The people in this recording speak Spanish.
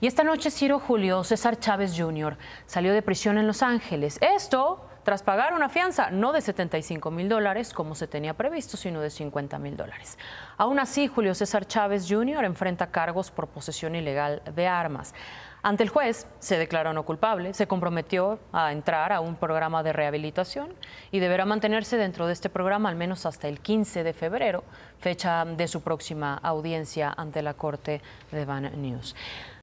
Y esta noche Ciro Julio César Chávez Jr. salió de prisión en Los Ángeles. Esto tras pagar una fianza no de 75 mil dólares como se tenía previsto, sino de 50 mil dólares. Aún así, Julio César Chávez Jr. enfrenta cargos por posesión ilegal de armas. Ante el juez se declaró no culpable, se comprometió a entrar a un programa de rehabilitación y deberá mantenerse dentro de este programa al menos hasta el 15 de febrero, fecha de su próxima audiencia ante la Corte de Ban News.